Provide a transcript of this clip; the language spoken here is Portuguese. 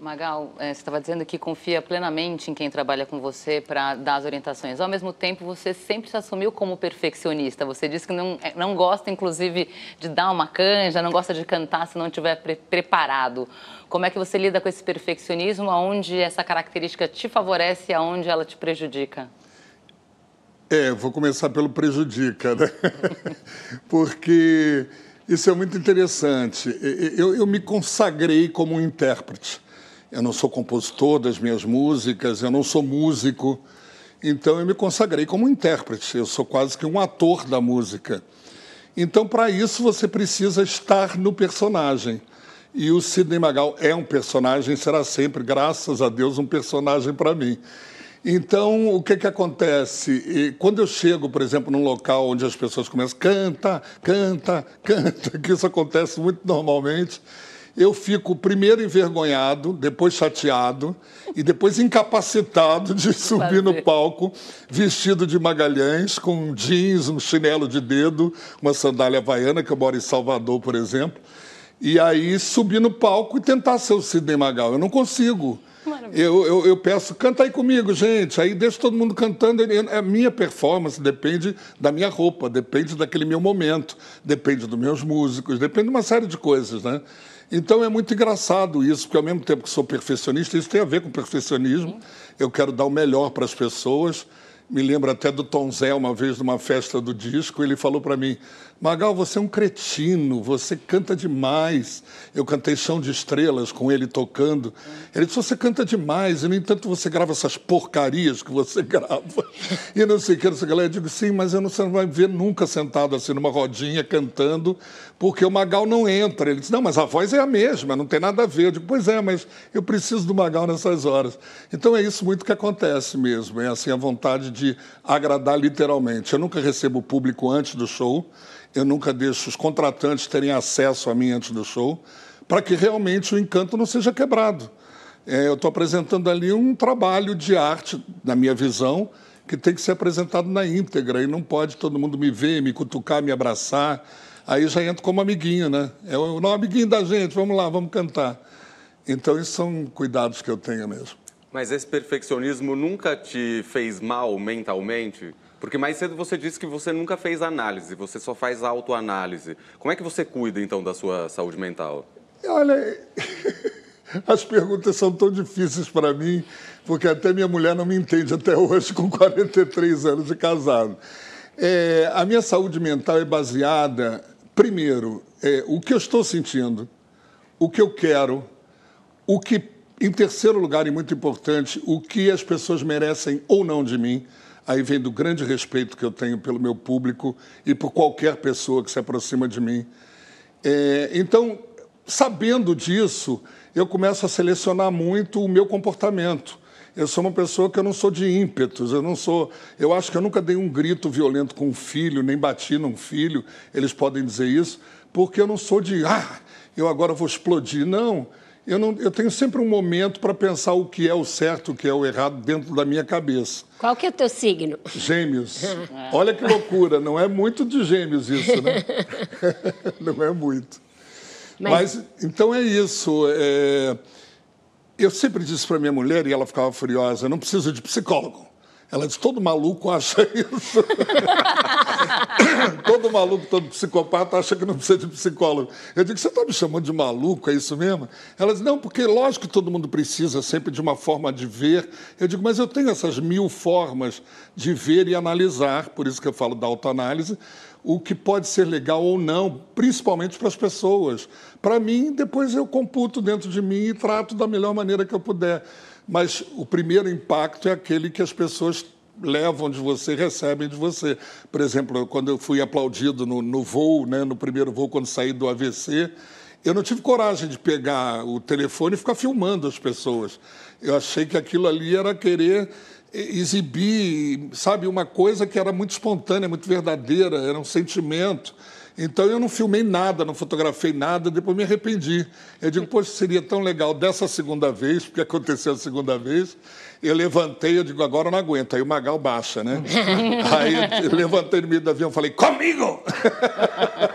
Magal, é, você estava dizendo que confia plenamente em quem trabalha com você para dar as orientações. Ao mesmo tempo, você sempre se assumiu como perfeccionista. Você disse que não, é, não gosta, inclusive, de dar uma canja, não gosta de cantar se não estiver pre preparado. Como é que você lida com esse perfeccionismo? Aonde essa característica te favorece e aonde ela te prejudica? É, vou começar pelo prejudica, né? Porque isso é muito interessante. Eu, eu me consagrei como um intérprete eu não sou compositor das minhas músicas, eu não sou músico. Então eu me consagrei como intérprete, eu sou quase que um ator da música. Então, para isso, você precisa estar no personagem. E o Sidney Magal é um personagem, será sempre, graças a Deus, um personagem para mim. Então, o que, que acontece? E quando eu chego, por exemplo, num local onde as pessoas começam a canta, canta, canta, que isso acontece muito normalmente, eu fico primeiro envergonhado, depois chateado e depois incapacitado de subir no palco vestido de Magalhães, com um jeans, um chinelo de dedo, uma sandália havaiana, que eu moro em Salvador, por exemplo. E aí subir no palco e tentar ser o Sidney Magal. Eu não consigo. Eu, eu, eu, peço, canta aí comigo, gente. Aí deixa todo mundo cantando. A minha performance depende da minha roupa, depende daquele meu momento, depende dos meus músicos, depende de uma série de coisas, né? Então é muito engraçado isso, porque ao mesmo tempo que sou perfeccionista, isso tem a ver com perfeccionismo. Eu quero dar o melhor para as pessoas. Me lembro até do Tom Zé, uma vez numa festa do disco, ele falou para mim: Magal, você é um cretino, você canta demais. Eu cantei Chão de Estrelas com ele tocando. Ele disse: Você canta demais, e no entanto você grava essas porcarias que você grava. E não sei o que, não sei o que. Eu digo: Sim, mas eu não, você não vai me ver nunca sentado assim numa rodinha cantando, porque o Magal não entra. Ele disse: Não, mas a voz é a mesma, não tem nada a ver. Eu digo: Pois é, mas eu preciso do Magal nessas horas. Então é isso muito que acontece mesmo, é assim a vontade de agradar literalmente. Eu nunca recebo o público antes do show eu nunca deixo os contratantes terem acesso a mim antes do show, para que realmente o encanto não seja quebrado. É, eu estou apresentando ali um trabalho de arte, na minha visão, que tem que ser apresentado na íntegra e não pode todo mundo me ver, me cutucar, me abraçar. Aí já entro como amiguinho, né? É o nome amiguinho da gente, vamos lá, vamos cantar. Então, esses são cuidados que eu tenho mesmo. Mas esse perfeccionismo nunca te fez mal mentalmente? Porque mais cedo você disse que você nunca fez análise, você só faz autoanálise. Como é que você cuida, então, da sua saúde mental? Olha, as perguntas são tão difíceis para mim, porque até minha mulher não me entende até hoje, com 43 anos de casado. É, a minha saúde mental é baseada, primeiro, é, o que eu estou sentindo, o que eu quero, o que, em terceiro lugar e muito importante, o que as pessoas merecem ou não de mim aí vem do grande respeito que eu tenho pelo meu público e por qualquer pessoa que se aproxima de mim. É, então, sabendo disso, eu começo a selecionar muito o meu comportamento. Eu sou uma pessoa que eu não sou de ímpetos, eu não sou. Eu acho que eu nunca dei um grito violento com um filho, nem bati num filho, eles podem dizer isso, porque eu não sou de, ah, eu agora vou explodir. Não, eu, não, eu tenho sempre um momento para pensar o que é o certo, o que é o errado dentro da minha cabeça. Qual que é o teu signo? Gêmeos. Olha que loucura, não é muito de gêmeos isso, né? não é muito. Mas, Mas então é isso. É... Eu sempre disse para minha mulher, e ela ficava furiosa, não preciso de psicólogo. Ela diz: todo maluco acha isso. todo maluco, todo psicopata acha que não precisa de psicólogo. Eu digo: você está me chamando de maluco, é isso mesmo? Ela diz: não, porque lógico que todo mundo precisa sempre de uma forma de ver. Eu digo: mas eu tenho essas mil formas de ver e analisar, por isso que eu falo da autoanálise o que pode ser legal ou não, principalmente para as pessoas. Para mim, depois eu computo dentro de mim e trato da melhor maneira que eu puder mas o primeiro impacto é aquele que as pessoas levam de você, recebem de você. Por exemplo, quando eu fui aplaudido no, no voo, né, no primeiro voo, quando saí do AVC, eu não tive coragem de pegar o telefone e ficar filmando as pessoas. Eu achei que aquilo ali era querer exibir, sabe, uma coisa que era muito espontânea, muito verdadeira, era um sentimento. Então eu não filmei nada, não fotografei nada, depois me arrependi. Eu digo, poxa, seria tão legal dessa segunda vez, porque aconteceu a segunda vez. Eu levantei, eu digo, agora eu não aguento. Aí o Magal baixa, né? Aí eu levantei no meio do avião e falei, comigo!